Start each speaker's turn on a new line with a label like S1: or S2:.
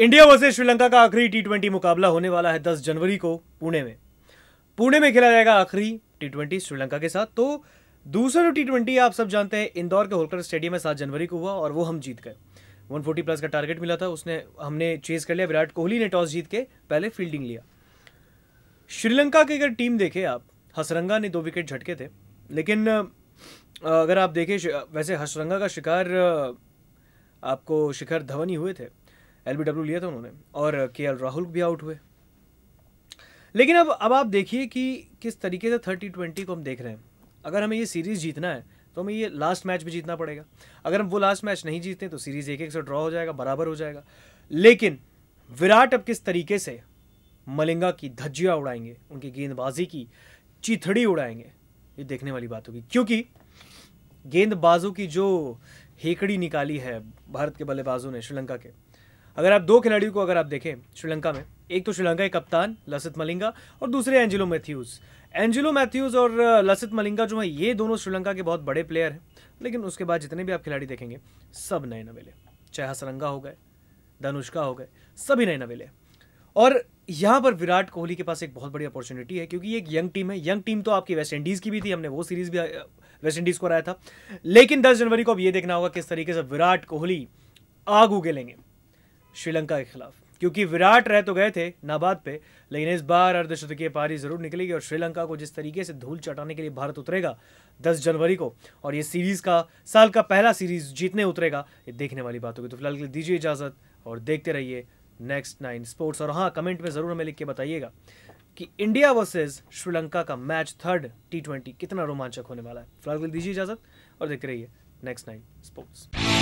S1: India versus Sri Lanka का आखिरी T twenty मुकाबला होने वाला है 10 जनवरी को पुणे में पुणे में खेला जाएगा आखिरी टी ट्वेंटी श्रीलंका के साथ तो दूसरा जो टी ट्वेंटी आप सब जानते हैं इंदौर के होलकर स्टेडियम में सात जनवरी को हुआ और वो हम जीत गए 140 प्लस का टारगेट मिला था उसने हमने चेज कर लिया विराट कोहली ने टॉस जीत के पहले फील्डिंग लिया श्रीलंका की अगर टीम देखे आप हसरंगा ने दो विकेट झटके थे लेकिन अगर आप देखें वैसे हसरंगा का शिकार आपको शिखर धवन ही हुए थे एल लिया था उन्होंने और के राहुल भी आउट हुए लेकिन अब अब आप देखिए कि किस तरीके से थर्टी ट्वेंटी को हम देख रहे हैं अगर हमें ये सीरीज़ जीतना है तो हमें ये लास्ट मैच भी जीतना पड़ेगा अगर हम वो लास्ट मैच नहीं जीतते तो सीरीज़ एक एक से ड्रॉ हो जाएगा बराबर हो जाएगा लेकिन विराट अब किस तरीके से मलिंगा की धज्जियाँ उड़ाएंगे उनकी गेंदबाजी की चिथड़ी उड़ाएंगे ये देखने वाली बात होगी क्योंकि गेंदबाजों की जो हेकड़ी निकाली है भारत के बल्लेबाजों ने श्रीलंका के अगर आप दो खिलाड़ियों को अगर आप देखें श्रीलंका में एक तो श्रीलंका के कप्तान लसित मलिंगा और दूसरे एंजिलो मैथ्यूज़ एंजिलो मैथ्यूज़ और लसित मलिंगा जो है ये दोनों श्रीलंका के बहुत बड़े प्लेयर हैं लेकिन उसके बाद जितने भी आप खिलाड़ी देखेंगे सब नए नवेले चाहे हसरंगा हो गए धनुष्का हो गए सभी नए नवेले और यहाँ पर विराट कोहली के पास एक बहुत बड़ी अपॉर्चुनिटी है क्योंकि एक यंग टीम है यंग टीम तो आपकी वेस्ट इंडीज़ की भी थी हमने वो सीरीज़ भी वेस्ट इंडीज़ को हराया था लेकिन दस जनवरी को अब ये देखना होगा किस तरीके से विराट कोहली आग उगे लेंगे श्रीलंका के खिलाफ क्योंकि विराट रह तो गए थे नाबाद पे लेकिन इस बार अर्धशतकीय पारी जरूर निकलेगी और श्रीलंका को जिस तरीके से धूल चटाने के लिए भारत उतरेगा 10 जनवरी को और ये सीरीज का साल का पहला सीरीज जीतने उतरेगा ये देखने वाली बात होगी तो फिलहाल के लिए दीजिए इजाजत और देखते रहिए नेक्स्ट नाइन स्पोर्ट्स और हाँ कमेंट में ज़रूर हमें लिख के बताइएगा कि इंडिया वर्सेज श्रीलंका का मैच थर्ड टी ट्वेंटी कितना रोमांचक होने वाला है फिलहाल के लिए दीजिए इजाज़त और देखते रहिए नेक्स्ट नाइन स्पोर्ट्स